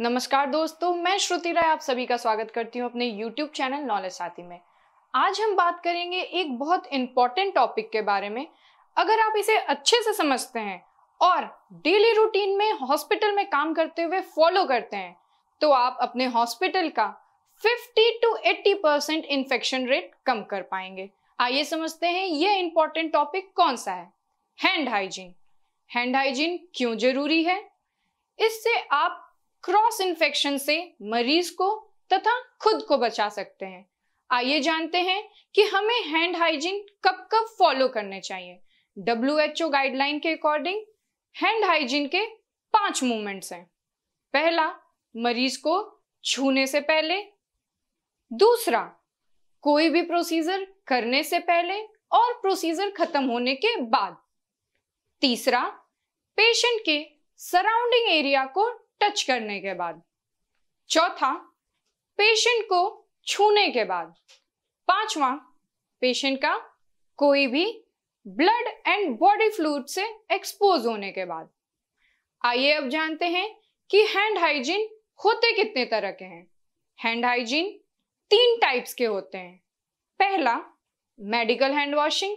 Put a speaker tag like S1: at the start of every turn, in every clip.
S1: नमस्कार दोस्तों मैं श्रुति राय आप सभी का स्वागत करती हूं अपने YouTube चैनल नॉलेज साथी में आज हम बात करेंगे एक बहुत इंपॉर्टेंट टॉपिक के बारे में अगर आप इसे अच्छे से समझते हैं और डेली रूटीन में हॉस्पिटल में काम करते हुए फॉलो करते हैं तो आप अपने हॉस्पिटल का 50 टू 80 परसेंट इन्फेक्शन रेट कम कर पाएंगे आइए समझते हैं यह इंपॉर्टेंट टॉपिक कौन सा है हैंड हाइजीन हैंड हाइजीन क्यों जरूरी है इससे आप क्रॉस इन्फेक्शन से मरीज को तथा खुद को बचा सकते हैं आइए जानते हैं कि हमें हैंड हाइजीन कब कब फॉलो करने चाहिए डब्ल्यू गाइडलाइन के अकॉर्डिंग हैंड हाइजीन के पांच मूवमेंट्स हैं पहला मरीज को छूने से पहले दूसरा कोई भी प्रोसीजर करने से पहले और प्रोसीजर खत्म होने के बाद तीसरा पेशेंट के सराउंडिंग एरिया को टच करने के बाद चौथा पेशेंट को छूने के बाद पांचवा पेशेंट का कोई भी ब्लड एंड बॉडी फ्लूड से एक्सपोज होने के बाद आइए अब जानते हैं कि हैंड हाइजीन होते कितने तरह के हैं हैंड हाइजीन तीन टाइप्स के होते हैं पहला मेडिकल हैंड वॉशिंग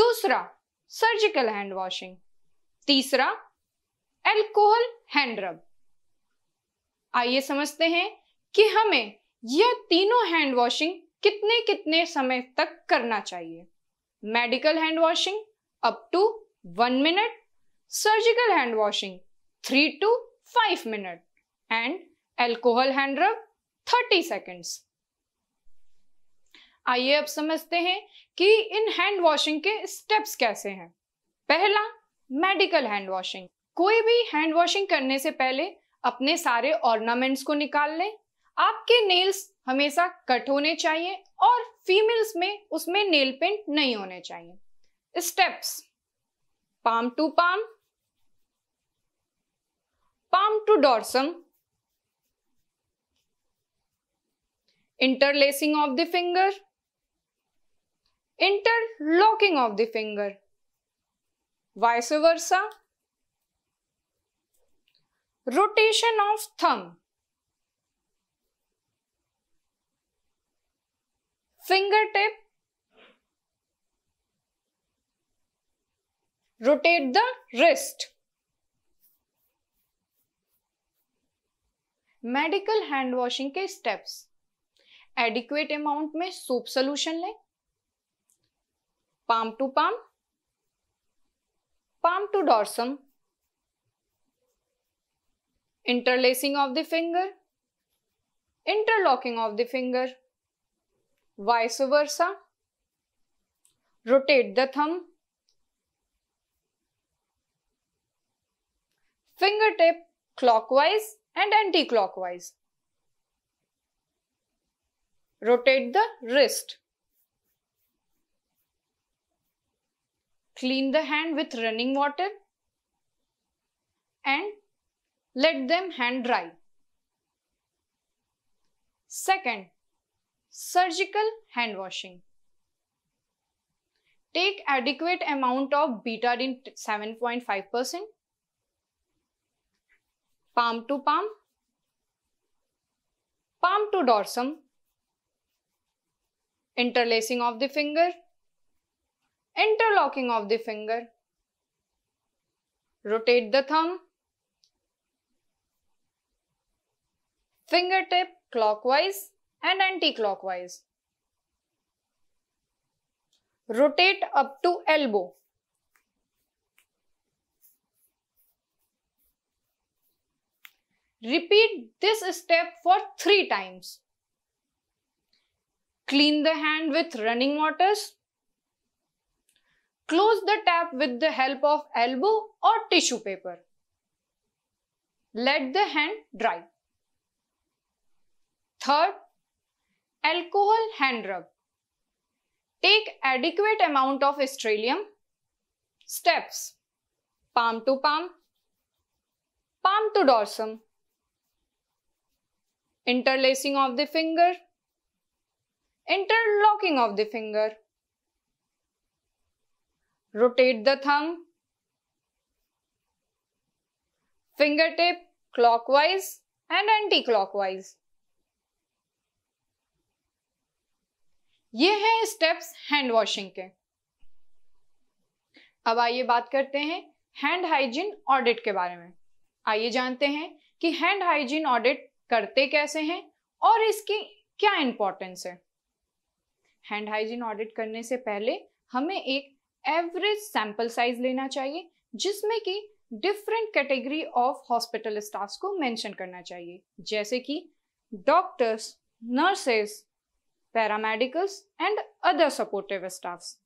S1: दूसरा सर्जिकल हैंड वॉशिंग तीसरा एल्कोहल हैंड रब आइए समझते हैं कि हमें यह तीनों हैंड वॉशिंग कितने कितने समय तक करना चाहिए medical hand washing up to one minute surgical hand washing three to five minute and alcohol hand rub thirty seconds आइए अब समझते हैं कि इन हैंड वॉशिंग के स्टेप्स कैसे हैं पहला मेडिकल हैंड वॉशिंग कोई भी हैंड वॉशिंग करने से पहले अपने सारे ऑर्नामेंट्स को निकाल लें आपके नेल्स हमेशा कट होने चाहिए और फीमेल्स में उसमें नेल पेंट नहीं होने चाहिए steps palm to palm palm to dorsum interlacing of the finger interlocking of the finger vice versa rotation of of finger tip rotate the wrist medical hand washing के steps adequate amount में soap solution लें palm to palm palm to dorsum interlacing of the finger, interlocking of the finger, vice versa, rotate the thumb, fingertip clockwise and anti-clockwise. Rotate the wrist. Clean the hand with running water and let them hand dry. Second, surgical hand washing. Take adequate amount of betadine 7.5%, palm to palm, palm to dorsum, interlacing of the finger, interlocking of the finger, rotate the thumb, fingertip clockwise and anti-clockwise. Rotate up to elbow. Repeat this step for 3 times. Clean the hand with running waters. Close the tap with the help of elbow or tissue paper. Let the hand dry. Third, alcohol hand rub. Take adequate amount of Australium. Steps, palm to palm, palm to dorsum. Interlacing of the finger, interlocking of the finger. Rotate the thumb. Fingertip clockwise and anti-clockwise. ये हैं steps hand washing के अब आइए बात करते हैं hand hygiene audit के बारे में आइए जानते हैं कि हैंड हाइजीन ऑडिट करते कैसे हैं और इसकी क्या इंपॉर्टेंस है हैंड हाइजीन ऑडिट करने से पहले हमें एक एवरेज सैंपल साइज लेना चाहिए जिसमें कि different category of hospital staff को मेंशन करना चाहिए जैसे कि doctors nurses paramedicals and other supportive staffs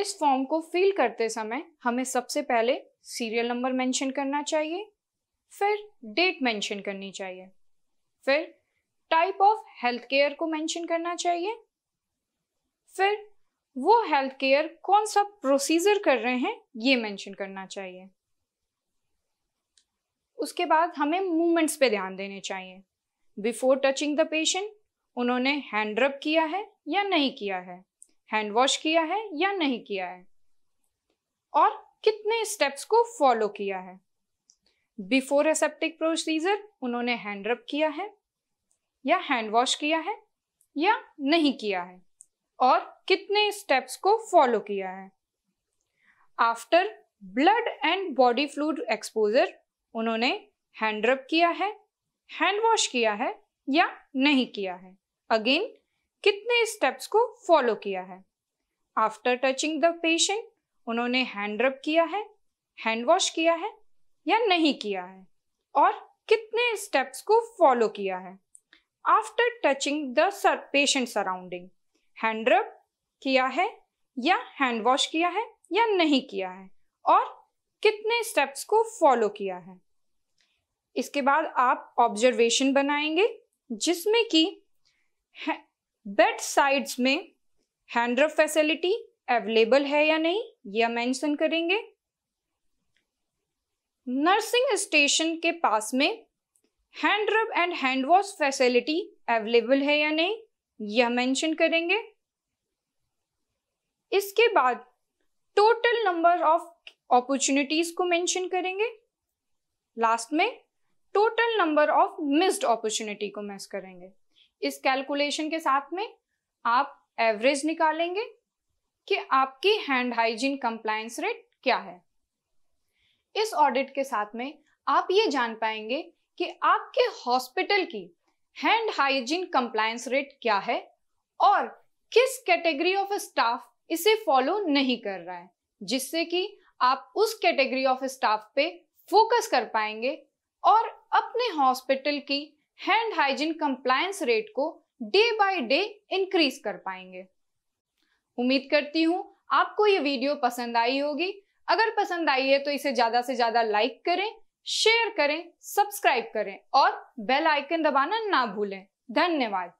S1: इस फॉर्म को फिल करते समय हमें सबसे पहले सीरियल नंबर मेंशन करना चाहिए फिर डेट मेंशन करनी चाहिए फिर टाइप ऑफ हेल्थ केयर को मेंशन करना चाहिए फिर वो हेल्थ केयर कौन सा प्रोसीजर कर रहे हैं ये मेंशन करना चाहिए उसके बाद हमें मूवमेंट्स पे ध्यान देने चाहिए बिफोर टचिंग द पेशेंट उन्होंने हैंड रब किया है या नहीं किया है हैंड वॉश किया है या नहीं किया है और कितने स्टेप्स को फॉलो किया है बिफोर एसेप्टिक प्रोसीजर उन्होंने हैंड रब किया है या हैंड वॉश किया है या नहीं किया है और कितने स्टेप्स को फॉलो किया है after blood and body fluid exposure उन्होंने हैंड रब किया है हैंड वॉश किया है या नहीं किया है अगेन कितने स्टेप्स को फॉलो किया है आफ्टर टचिंग द पेशेंट उन्होंने हैंड रब किया है हैंड वॉश किया है या नहीं किया है और कितने स्टेप्स को फॉलो किया है after touching the sir patient surrounding hand rub किया है या हैंड वॉश किया है या नहीं किया है और कितने स्टेप्स को फॉलो किया है इसके बाद आप ऑब्जर्वेशन बनाएंगे जिसमें कि बेड साइड्स में हैंडर फैसिलिटी अवेलेबल है या नहीं यह मेंशन करेंगे नर्सिंग स्टेशन के पास में hand rub and hand wash facility available है या नहीं यह मेंशन करेंगे इसके बाद टोटल नंबर ऑफ अपॉर्चुनिटीज को मेंशन करेंगे लास्ट में total number of missed opportunity को मैस करेंगे इस कैलकुलेशन के साथ में आप एवरेज निकालेंगे कि आपकी हैंड हाइजीन कंप्लायंस रेट क्या है इस ऑडिट के साथ में आप ये जान पाएंगे कि आपके हॉस्पिटल की हैंड हाइजीन कंप्लायंस रेट क्या है और किस कैटेगरी ऑफ स्टाफ इसे फॉलो नहीं कर रहा है जिससे कि आप उस कैटेगरी ऑफ स्टाफ पे फोकस कर पाएंगे और अपने हॉस्पिटल की हैंड हाइजीन कंप्लायंस रेट को डे बाय डे इंक्रीज कर पाएंगे उम्मीद करती हूँ आपको ये वीडियो पसंद आई होगी अगर पसंद आई है तो इसे ज्यादा से ज्यादा लाइक करें शेयर करें सब्सक्राइब करें और बेल आइकन दबाना ना भूलें धन्यवाद